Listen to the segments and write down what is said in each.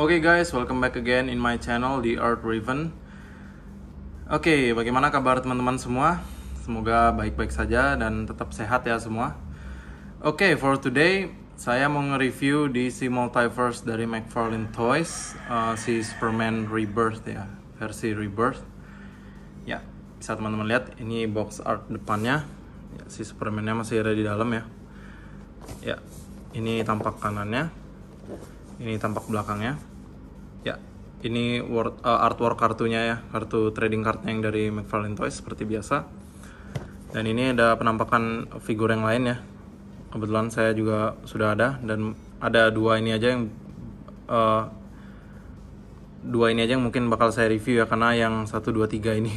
Oke okay guys, welcome back again in my channel The Art Raven. Oke, okay, bagaimana kabar teman-teman semua? Semoga baik-baik saja dan tetap sehat ya semua. Oke, okay, for today saya mau nge-review DC Multiverse dari McFarlane Toys, uh, si Superman Rebirth ya, versi Rebirth. Ya, bisa teman-teman lihat ini box art depannya. Ya, si Supermannya masih ada di dalam ya. Ya, ini tampak kanannya ini tampak belakangnya Ya, ini word, uh, artwork kartunya ya, kartu trading card yang dari McFarlane Toys seperti biasa. Dan ini ada penampakan figur yang lain ya. Kebetulan saya juga sudah ada dan ada dua ini aja yang uh, dua ini aja yang mungkin bakal saya review ya karena yang satu dua tiga ini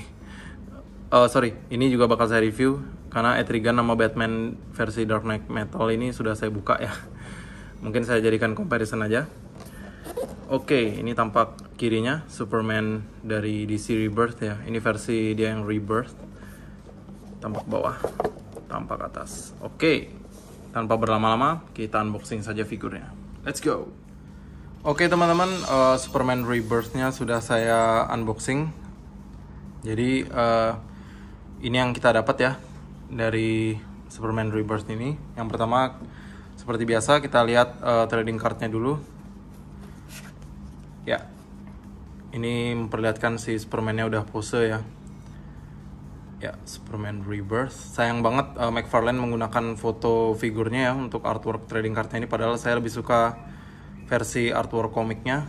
uh, sorry ini juga bakal saya review karena Etrigan nama Batman versi Dark Knight Metal ini sudah saya buka ya mungkin saya jadikan comparison aja Oke, okay, ini tampak kirinya Superman dari DC Rebirth ya. Ini versi dia yang Rebirth. Tampak bawah, tampak atas. Oke. Okay. Tanpa berlama-lama, kita unboxing saja figurnya. Let's go. Oke, okay, teman-teman, uh, Superman Rebirthnya sudah saya unboxing. Jadi uh, ini yang kita dapat ya dari Superman Rebirth ini. Yang pertama seperti biasa kita lihat uh, trading cardnya dulu Ya, ini memperlihatkan si Superman nya udah pose ya. Ya, Superman Rebirth. Sayang banget uh, McFarlane menggunakan foto figurnya ya untuk artwork trading cardnya ini. Padahal saya lebih suka versi artwork komiknya.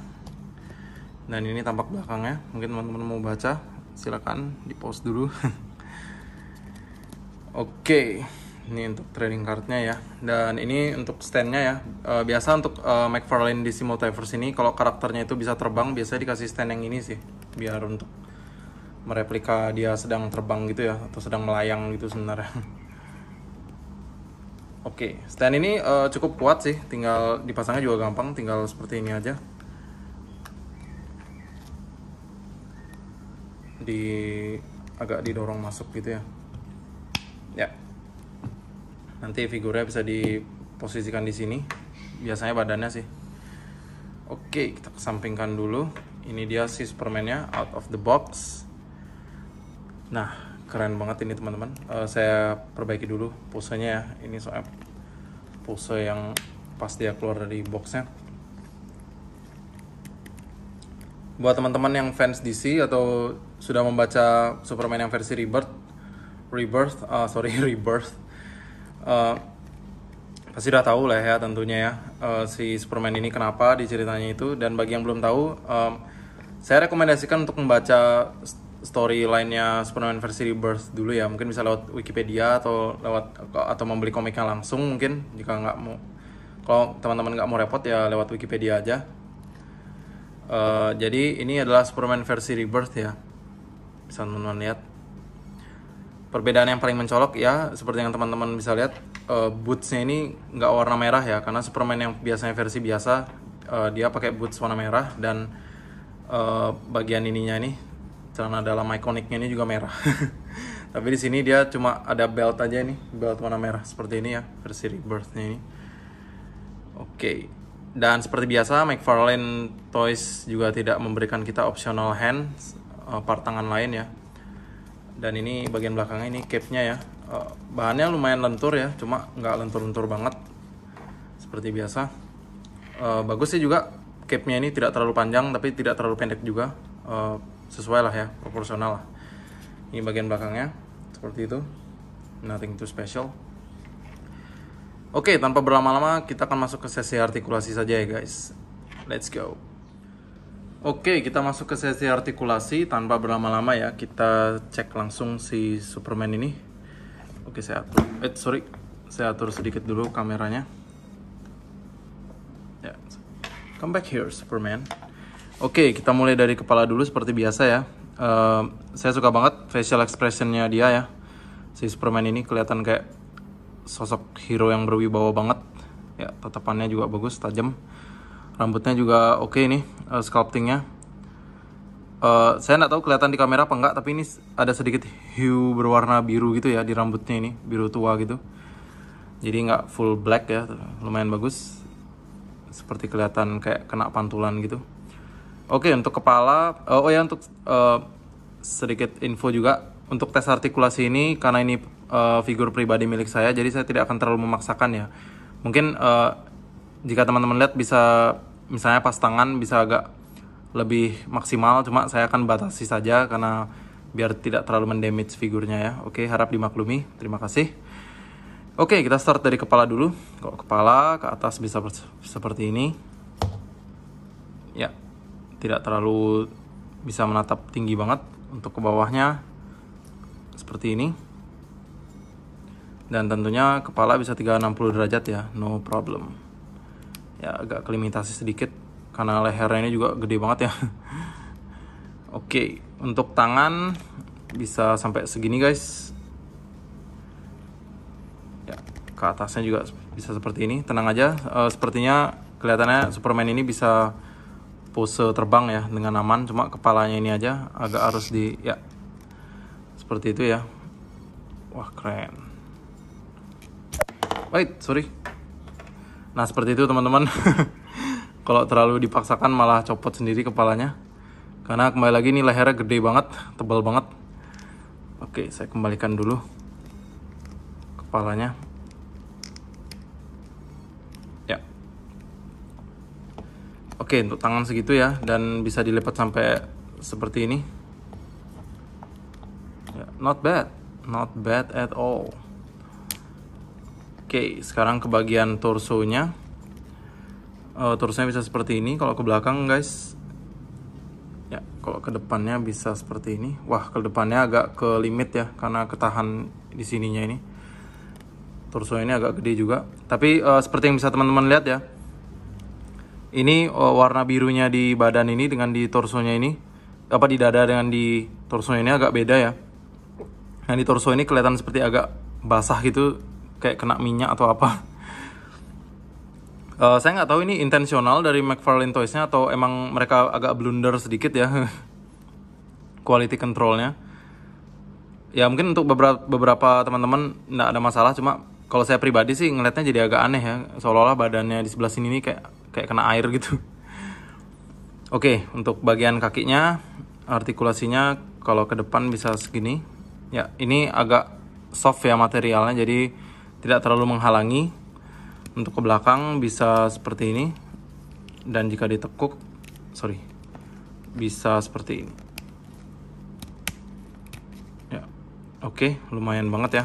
Dan ini tampak belakangnya. Mungkin teman-teman mau baca, silakan di post dulu. Oke. Okay ini untuk trading cardnya ya dan ini untuk standnya ya uh, biasa untuk uh, McFarlane di Multiverse ini kalau karakternya itu bisa terbang biasanya dikasih stand yang ini sih biar untuk mereplika dia sedang terbang gitu ya atau sedang melayang gitu sebenarnya oke okay, stand ini uh, cukup kuat sih tinggal dipasangnya juga gampang tinggal seperti ini aja di agak didorong masuk gitu ya nanti figurnya bisa diposisikan di sini biasanya badannya sih oke kita kesampingkan dulu ini dia si supermannya out of the box nah keren banget ini teman-teman uh, saya perbaiki dulu posenya ya ini soal pose yang pas dia keluar dari boxnya buat teman-teman yang fans DC atau sudah membaca Superman yang versi Rebirth Rebirth uh, sorry Rebirth Eh, pasti udah tahu lah ya tentunya ya uh, si Superman ini kenapa di ceritanya itu dan bagi yang belum tahu um, saya rekomendasikan untuk membaca story lainnya Superman versi Rebirth dulu ya mungkin bisa lewat Wikipedia atau lewat atau membeli komiknya langsung mungkin jika nggak mau kalau teman-teman nggak mau repot ya lewat Wikipedia aja uh, jadi ini adalah Superman versi Rebirth ya bisa teman-teman lihat perbedaan yang paling mencolok ya seperti yang teman-teman bisa lihat uh, bootsnya ini nggak warna merah ya karena Superman yang biasanya versi biasa uh, dia pakai boots warna merah dan uh, bagian ininya ini, celana dalam ikoniknya ini juga merah tapi di sini dia cuma ada belt aja ini belt warna merah seperti ini ya versi rebirthnya ini oke okay. dan seperti biasa McFarlane Toys juga tidak memberikan kita optional hand, uh, part tangan lain ya dan ini bagian belakangnya ini capnya ya eh, bahannya lumayan lentur ya cuma nggak lentur-lentur banget seperti biasa eh, bagus sih juga capnya ini tidak terlalu panjang tapi tidak terlalu pendek juga eh, sesuai lah ya proporsional lah ini bagian belakangnya seperti itu nothing too special oke tanpa berlama-lama kita akan masuk ke sesi artikulasi saja ya guys let's go Oke, kita masuk ke sesi artikulasi tanpa berlama-lama ya. Kita cek langsung si Superman ini. Oke, saya atur. Eh, sorry, saya atur sedikit dulu kameranya. Ya, come back here, Superman. Oke, kita mulai dari kepala dulu seperti biasa ya. Uh, saya suka banget facial expressionnya dia ya. Si Superman ini kelihatan kayak sosok hero yang berwibawa banget. Ya, tatapannya juga bagus, tajam rambutnya juga oke okay nih uh, sculptingnya uh, saya nggak tahu kelihatan di kamera apa enggak tapi ini ada sedikit hue berwarna biru gitu ya di rambutnya ini biru tua gitu jadi nggak full black ya lumayan bagus seperti kelihatan kayak kena pantulan gitu oke okay, untuk kepala uh, oh ya untuk uh, sedikit info juga untuk tes artikulasi ini karena ini uh, figur pribadi milik saya jadi saya tidak akan terlalu memaksakan ya mungkin uh, jika teman-teman lihat bisa misalnya pas tangan bisa agak lebih maksimal cuma saya akan batasi saja karena biar tidak terlalu mendamage figurnya ya oke harap dimaklumi terima kasih oke kita start dari kepala dulu kok kepala ke atas bisa seperti ini ya tidak terlalu bisa menatap tinggi banget untuk ke bawahnya seperti ini dan tentunya kepala bisa 360 derajat ya no problem ya agak kelimitasi sedikit karena lehernya ini juga gede banget ya oke untuk tangan bisa sampai segini guys ya ke atasnya juga bisa seperti ini tenang aja e, sepertinya kelihatannya Superman ini bisa pose terbang ya dengan aman cuma kepalanya ini aja agak harus di ya seperti itu ya wah keren wait sorry Nah seperti itu teman-teman. Kalau terlalu dipaksakan malah copot sendiri kepalanya. Karena kembali lagi ini lehernya gede banget, tebal banget. Oke, saya kembalikan dulu kepalanya. Ya. Oke, untuk tangan segitu ya dan bisa dilipat sampai seperti ini. Ya, not bad, not bad at all. Oke, sekarang ke bagian torsonya. Uh, torsonya bisa seperti ini. Kalau ke belakang, guys, ya, kalau ke depannya bisa seperti ini. Wah, ke depannya agak ke limit ya, karena ketahan di sininya ini. Torso ini agak gede juga. Tapi uh, seperti yang bisa teman-teman lihat ya, ini uh, warna birunya di badan ini dengan di torsonya ini, apa di dada dengan di torsonya ini agak beda ya. Yang di torso ini kelihatan seperti agak basah gitu kayak kena minyak atau apa uh, saya nggak tahu ini intensional dari McFarlane Toys-nya atau emang mereka agak blunder sedikit ya quality controlnya ya mungkin untuk beberapa beberapa teman-teman nggak ada masalah cuma kalau saya pribadi sih ngelihatnya jadi agak aneh ya seolah-olah badannya di sebelah sini ini kayak kayak kena air gitu oke okay, untuk bagian kakinya artikulasinya kalau ke depan bisa segini ya ini agak soft ya materialnya jadi tidak terlalu menghalangi untuk ke belakang bisa seperti ini dan jika ditekuk sorry bisa seperti ini ya oke okay, lumayan banget ya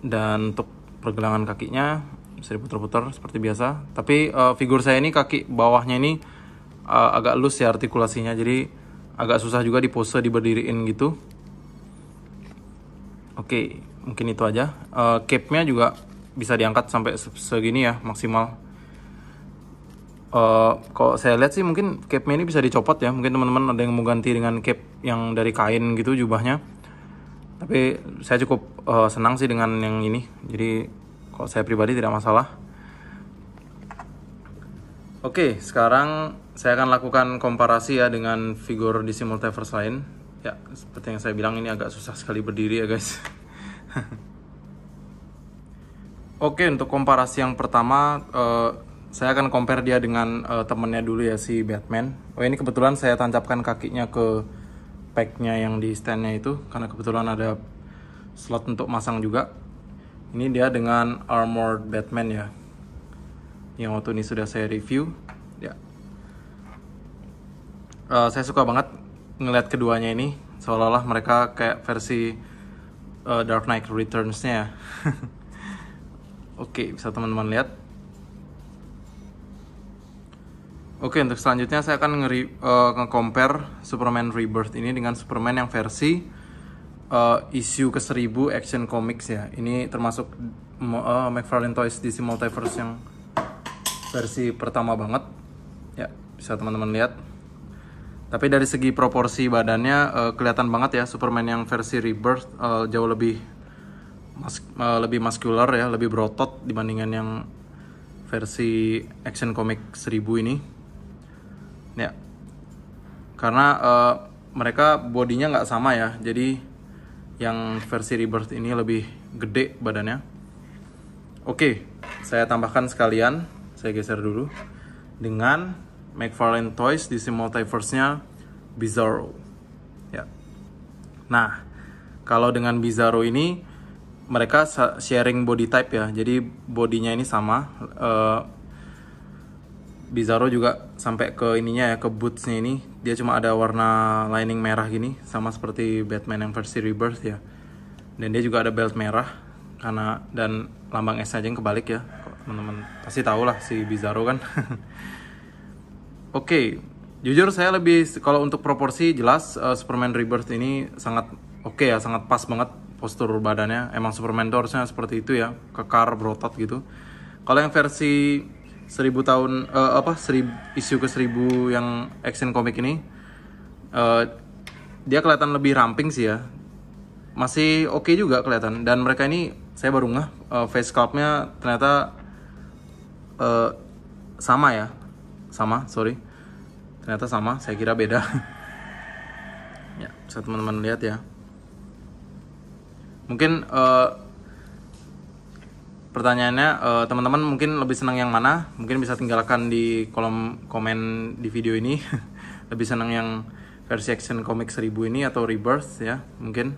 dan untuk pergelangan kakinya bisa diputar-putar seperti biasa tapi uh, figur saya ini kaki bawahnya ini uh, agak loose ya artikulasinya jadi agak susah juga di pose diberdiriin gitu Oke, mungkin itu aja. Uh, capnya juga bisa diangkat sampai segini ya maksimal. Uh, kalau saya lihat sih mungkin capnya ini bisa dicopot ya. Mungkin teman-teman ada yang mau ganti dengan cap yang dari kain gitu jubahnya. Tapi saya cukup uh, senang sih dengan yang ini. Jadi kalau saya pribadi tidak masalah. Oke, sekarang saya akan lakukan komparasi ya dengan figur DC Multiverse lain. Ya, seperti yang saya bilang ini agak susah sekali berdiri ya guys. Oke untuk komparasi yang pertama uh, saya akan compare dia dengan uh, temennya dulu ya si Batman. Oh ini kebetulan saya tancapkan kakinya ke packnya yang di standnya itu karena kebetulan ada slot untuk masang juga. Ini dia dengan armored Batman ya. Yang waktu ini sudah saya review. Ya. Uh, saya suka banget ngeliat keduanya ini seolah-olah mereka kayak versi uh, Dark Knight Returns-nya. Oke, okay, bisa teman-teman lihat. Oke, okay, untuk selanjutnya saya akan nge uh, eh, nge-compare Superman Rebirth ini dengan Superman yang versi uh, eh, issue ke-1000 Action Comics ya. Ini termasuk uh, McFarlane Toys DC Multiverse yang versi pertama banget. Ya, bisa teman-teman lihat. Tapi dari segi proporsi badannya uh, kelihatan banget ya Superman yang versi Rebirth uh, jauh lebih mas uh, lebih maskular ya, lebih berotot dibandingkan yang versi Action Comic 1000 ini. Ya. Karena uh, mereka bodinya nggak sama ya. Jadi yang versi Rebirth ini lebih gede badannya. Oke, saya tambahkan sekalian. Saya geser dulu dengan McFarlane Toys di si multiverse-nya Bizarro. Ya. Nah, kalau dengan Bizarro ini mereka sharing body type ya. Jadi bodinya ini sama uh, Bizarro juga sampai ke ininya ya ke boots-nya ini dia cuma ada warna lining merah gini sama seperti Batman yang versi Rebirth ya dan dia juga ada belt merah karena dan lambang S aja yang kebalik ya teman-teman pasti tahu lah si Bizarro kan okay, jujur saya lebih kalau untuk proporsi jelas uh, Superman Rebirth ini sangat oke okay ya sangat pas banget postur badannya emang Superman itu harusnya seperti itu ya kekar berotot gitu kalau yang versi 1000 tahun uh, apa 1000 isu ke 1000 yang action comic ini uh, dia kelihatan lebih ramping sih ya masih oke okay juga kelihatan dan mereka ini saya baru ngeh uh, face sculpt-nya ternyata uh, sama ya sama sorry ternyata sama saya kira beda ya bisa teman-teman lihat ya mungkin uh, pertanyaannya uh, teman-teman mungkin lebih senang yang mana mungkin bisa tinggalkan di kolom komen di video ini lebih senang yang versi action comic 1000 ini atau rebirth ya mungkin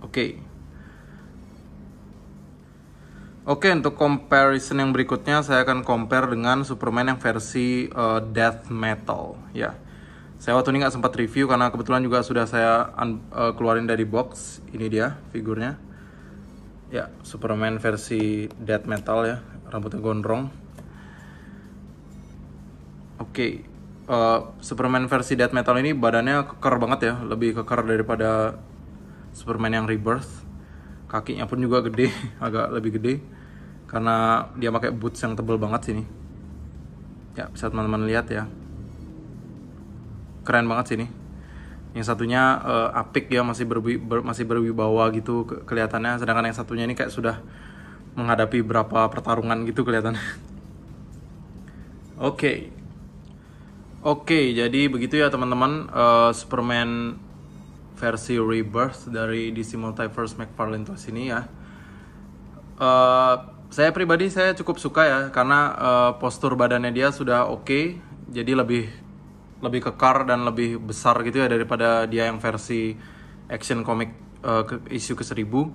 oke okay. Oke, untuk comparison yang berikutnya saya akan compare dengan Superman yang versi uh, death metal, ya. Saya waktu ini nggak sempat review karena kebetulan juga sudah saya uh, keluarin dari box. Ini dia figurnya. Ya, Superman versi death metal ya, rambutnya gondrong. Oke, uh, Superman versi death metal ini badannya keker banget ya, lebih keker daripada Superman yang Rebirth kakinya pun juga gede agak lebih gede karena dia pakai boots yang tebel banget sini ya bisa teman-teman lihat ya keren banget sini yang satunya uh, apik ya masih berwi, ber, masih berwibawa gitu ke, kelihatannya sedangkan yang satunya ini kayak sudah menghadapi berapa pertarungan gitu kelihatannya oke okay. oke okay, jadi begitu ya teman-teman uh, Superman versi Rebirth dari DC Multiverse McFarlane Toys ini ya. Uh, saya pribadi saya cukup suka ya karena uh, postur badannya dia sudah oke, okay, jadi lebih lebih kekar dan lebih besar gitu ya daripada dia yang versi action comic uh, ke, isu ke seribu.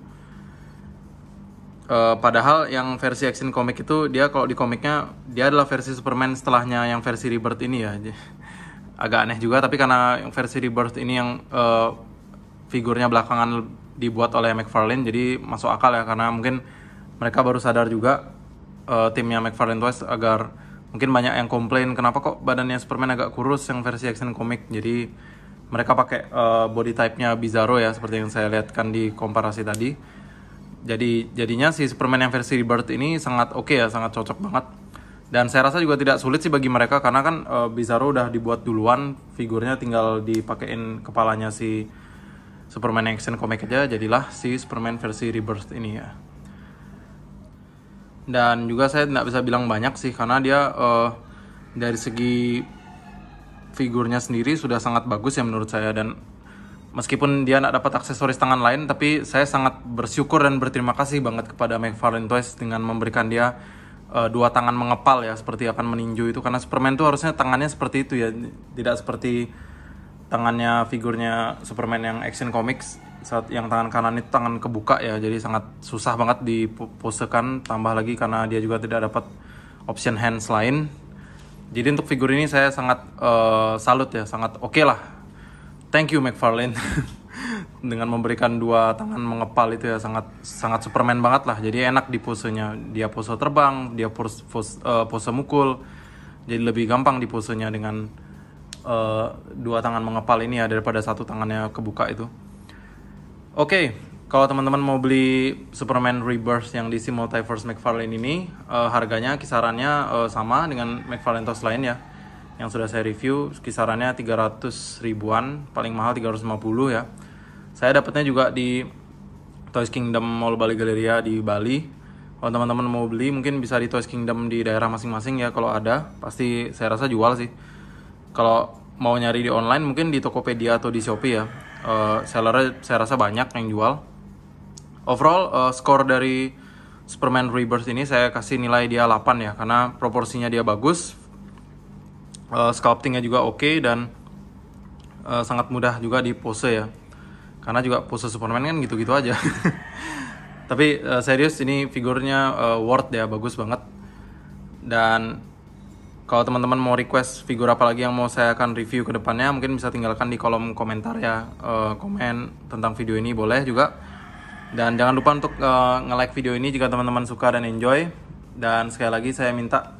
Uh, padahal yang versi action comic itu dia kalau di komiknya dia adalah versi Superman setelahnya yang versi Rebirth ini ya agak aneh juga tapi karena yang versi Rebirth ini yang uh, figurnya belakangan dibuat oleh McFarlane jadi masuk akal ya karena mungkin mereka baru sadar juga uh, timnya McFarlane Toys agar mungkin banyak yang komplain kenapa kok badannya Superman agak kurus yang versi action komik jadi mereka pakai uh, body type-nya Bizarro ya seperti yang saya lihatkan di komparasi tadi jadi jadinya si Superman yang versi Rebirth ini sangat oke okay ya sangat cocok banget dan saya rasa juga tidak sulit sih bagi mereka karena kan uh, Bizarro udah dibuat duluan figurnya tinggal dipakein kepalanya si Superman Action Comic aja jadilah si Superman versi Rebirth ini ya. Dan juga saya tidak bisa bilang banyak sih karena dia uh, dari segi figurnya sendiri sudah sangat bagus ya menurut saya dan meskipun dia tidak dapat aksesoris tangan lain tapi saya sangat bersyukur dan berterima kasih banget kepada McFarlane Toys dengan memberikan dia uh, dua tangan mengepal ya seperti akan meninju itu karena Superman itu harusnya tangannya seperti itu ya tidak seperti tangannya figurnya Superman yang action comics saat yang tangan kanan itu tangan kebuka ya jadi sangat susah banget diposekan tambah lagi karena dia juga tidak dapat option hands lain jadi untuk figur ini saya sangat uh, salut ya sangat oke okay lah thank you McFarlane dengan memberikan dua tangan mengepal itu ya sangat sangat Superman banget lah jadi enak di posenya dia pose terbang dia pose pose, uh, pose mukul jadi lebih gampang di posenya dengan uh, dua tangan mengepal ini ya daripada satu tangannya kebuka itu. Oke, okay, kalau teman-teman mau beli Superman Rebirth yang DC Multiverse McFarlane ini, uh, harganya kisarannya uh, sama dengan McFarlane Toast lain ya. Yang sudah saya review kisarannya 300 ribuan, paling mahal 350 ya. Saya dapatnya juga di Toys Kingdom Mall Bali Galeria di Bali. Kalau teman-teman mau beli mungkin bisa di Toys Kingdom di daerah masing-masing ya kalau ada. Pasti saya rasa jual sih kalau mau nyari di online mungkin di Tokopedia atau di Shopee ya. Uh, eh, sellernya saya rasa banyak yang jual. Overall uh, skor dari Superman Rebirth ini saya kasih nilai dia 8 ya karena proporsinya dia bagus. Uh, sculptingnya juga oke okay, dan uh, sangat mudah juga di pose ya. Karena juga pose Superman kan gitu-gitu aja. Tapi uh, serius ini figurnya uh, worth ya bagus banget. Dan kalau teman-teman mau request figur apa lagi yang mau saya akan review ke depannya mungkin bisa tinggalkan di kolom komentar ya uh, komen tentang video ini boleh juga dan jangan lupa untuk uh, nge-like video ini jika teman-teman suka dan enjoy dan sekali lagi saya minta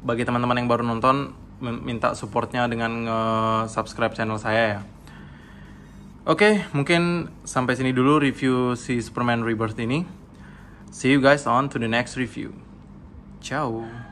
bagi teman-teman yang baru nonton minta supportnya dengan nge-subscribe channel saya ya oke okay, mungkin sampai sini dulu review si Superman Rebirth ini see you guys on to the next review ciao